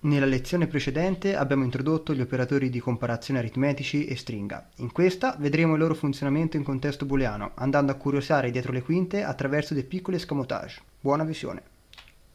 Nella lezione precedente abbiamo introdotto gli operatori di comparazione aritmetici e stringa. In questa vedremo il loro funzionamento in contesto booleano, andando a curiosare dietro le quinte attraverso dei piccoli escamotage. Buona visione!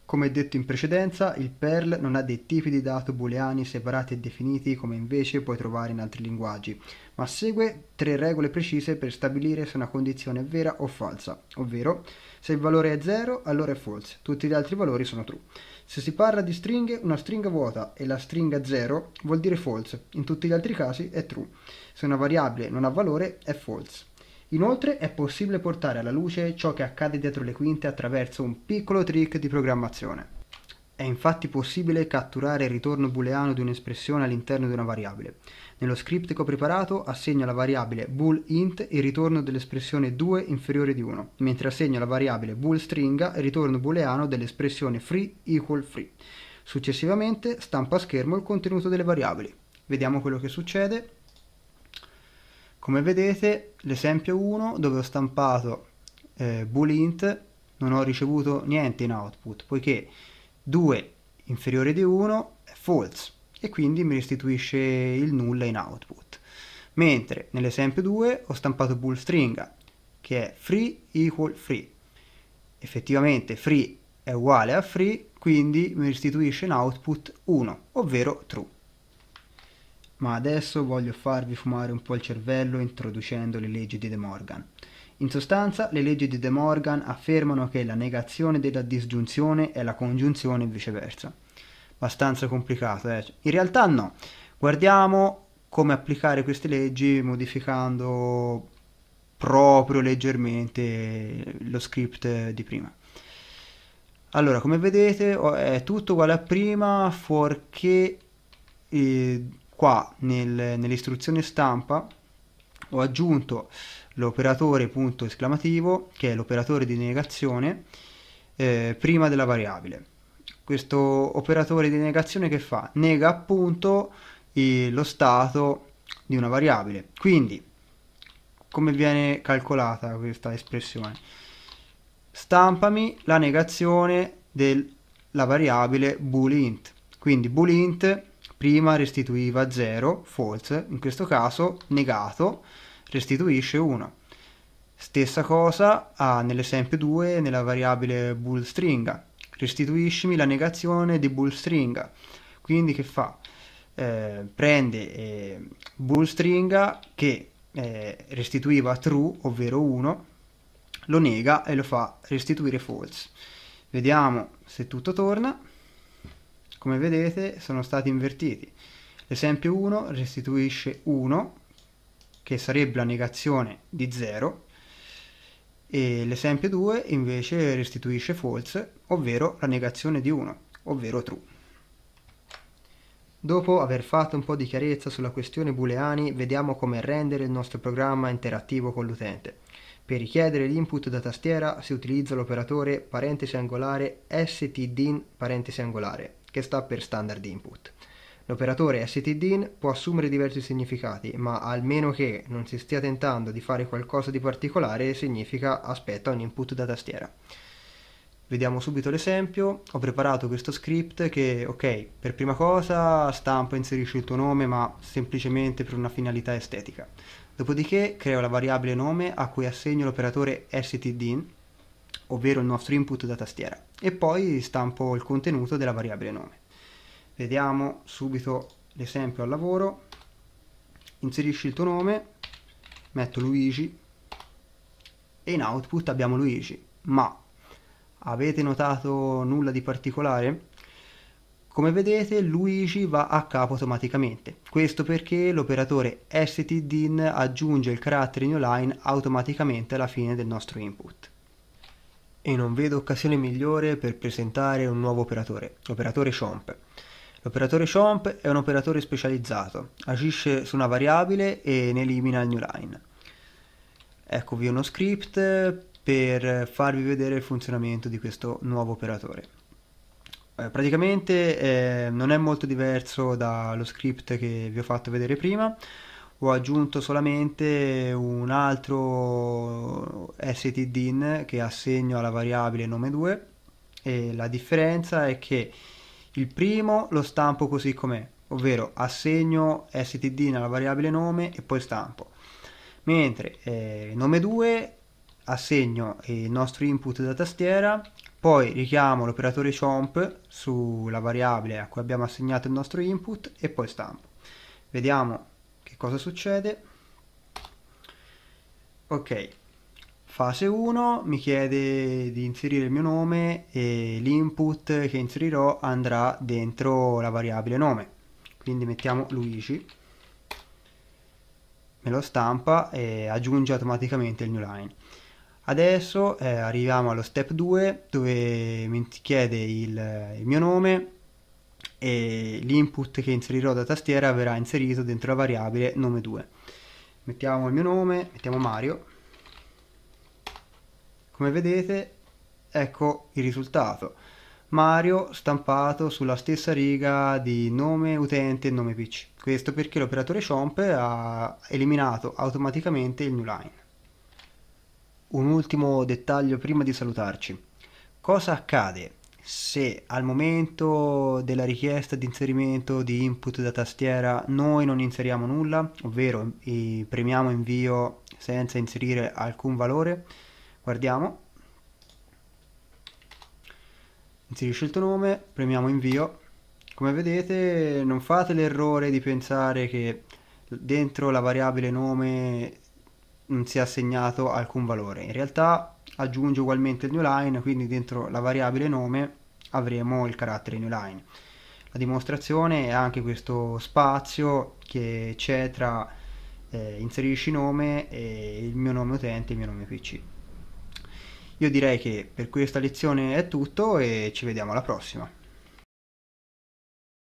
Come detto in precedenza, il Perl non ha dei tipi di dato booleani separati e definiti come invece puoi trovare in altri linguaggi, ma segue tre regole precise per stabilire se una condizione è vera o falsa, ovvero se il valore è 0 allora è false, tutti gli altri valori sono true. Se si parla di stringhe, una stringa vuota e la stringa 0 vuol dire false, in tutti gli altri casi è true. Se una variabile non ha valore è false. Inoltre è possibile portare alla luce ciò che accade dietro le quinte attraverso un piccolo trick di programmazione. È infatti possibile catturare il ritorno booleano di un'espressione all'interno di una variabile. Nello script che ho preparato assegno alla variabile bool il ritorno dell'espressione 2 inferiore di 1, mentre assegno alla variabile bool stringa il ritorno booleano dell'espressione free equal free. Successivamente stampa a schermo il contenuto delle variabili. Vediamo quello che succede. Come vedete l'esempio 1 dove ho stampato eh, bool non ho ricevuto niente in output poiché 2 inferiore di 1 è false e quindi mi restituisce il nulla in output. Mentre nell'esempio 2 ho stampato bool stringa che è free equal free. Effettivamente free è uguale a free, quindi mi restituisce in output 1, ovvero true. Ma adesso voglio farvi fumare un po' il cervello introducendo le leggi di De Morgan. In sostanza, le leggi di De Morgan affermano che la negazione della disgiunzione è la congiunzione e viceversa. Abbastanza complicato, eh? In realtà no. Guardiamo come applicare queste leggi modificando proprio leggermente lo script di prima. Allora, come vedete è tutto uguale a prima, fuorché eh, qua nel, nell'istruzione stampa ho aggiunto l'operatore punto esclamativo che è l'operatore di negazione eh, prima della variabile questo operatore di negazione che fa? nega appunto eh, lo stato di una variabile quindi come viene calcolata questa espressione stampami la negazione della variabile boolint quindi boolint prima restituiva 0, false, in questo caso negato, restituisce 1. Stessa cosa ah, nell'esempio 2 nella variabile bool stringa. Restituiscimi la negazione di bool stringa. Quindi che fa? Eh, prende eh, bool stringa che eh, restituiva true, ovvero 1, lo nega e lo fa restituire false. Vediamo se tutto torna. Come vedete sono stati invertiti. L'esempio 1 restituisce 1, che sarebbe la negazione di 0, e l'esempio 2 invece restituisce false, ovvero la negazione di 1, ovvero true. Dopo aver fatto un po' di chiarezza sulla questione booleani, vediamo come rendere il nostro programma interattivo con l'utente. Per richiedere l'input da tastiera si utilizza l'operatore parentesi angolare stdin parentesi angolare che sta per standard input. L'operatore stdin può assumere diversi significati, ma almeno che non si stia tentando di fare qualcosa di particolare, significa aspetta un input da tastiera. Vediamo subito l'esempio, ho preparato questo script che, ok, per prima cosa stampa e inserisci il tuo nome, ma semplicemente per una finalità estetica. Dopodiché creo la variabile nome a cui assegno l'operatore stdin, ovvero il nostro input da tastiera, e poi stampo il contenuto della variabile nome. Vediamo subito l'esempio al lavoro, inserisci il tuo nome, metto Luigi, e in output abbiamo Luigi, ma avete notato nulla di particolare? Come vedete Luigi va a capo automaticamente, questo perché l'operatore stdin aggiunge il carattere new line automaticamente alla fine del nostro input e non vedo occasione migliore per presentare un nuovo operatore, l'operatore CHOMP. L'operatore CHOMP è un operatore specializzato, agisce su una variabile e ne elimina il new line. Eccovi uno script per farvi vedere il funzionamento di questo nuovo operatore. Eh, praticamente eh, non è molto diverso dallo script che vi ho fatto vedere prima, ho aggiunto solamente un altro stdin che assegno alla variabile nome 2 e la differenza è che il primo lo stampo così com'è, ovvero assegno stdin alla variabile nome e poi stampo. Mentre eh, nome 2 assegno il nostro input da tastiera, poi richiamo l'operatore chomp sulla variabile a cui abbiamo assegnato il nostro input e poi stampo. Vediamo che cosa succede? Ok, fase 1 mi chiede di inserire il mio nome e l'input che inserirò andrà dentro la variabile nome. Quindi mettiamo Luigi, me lo stampa e aggiunge automaticamente il new line. Adesso eh, arriviamo allo step 2 dove mi chiede il, il mio nome e l'input che inserirò da tastiera verrà inserito dentro la variabile nome 2. Mettiamo il mio nome, mettiamo Mario. Come vedete ecco il risultato. Mario stampato sulla stessa riga di nome utente e nome pitch. Questo perché l'operatore chomp ha eliminato automaticamente il new line. Un ultimo dettaglio prima di salutarci. Cosa accade se al momento della richiesta di inserimento di input da tastiera noi non inseriamo nulla, ovvero premiamo invio senza inserire alcun valore, guardiamo, inserisce il tuo nome, premiamo invio, come vedete non fate l'errore di pensare che dentro la variabile nome non si è assegnato alcun valore. In realtà aggiunge ugualmente il newLine, quindi dentro la variabile nome avremo il carattere newLine. La dimostrazione è anche questo spazio che c'è tra eh, inserisci nome e il mio nome utente e il mio nome PC. Io direi che per questa lezione è tutto e ci vediamo alla prossima.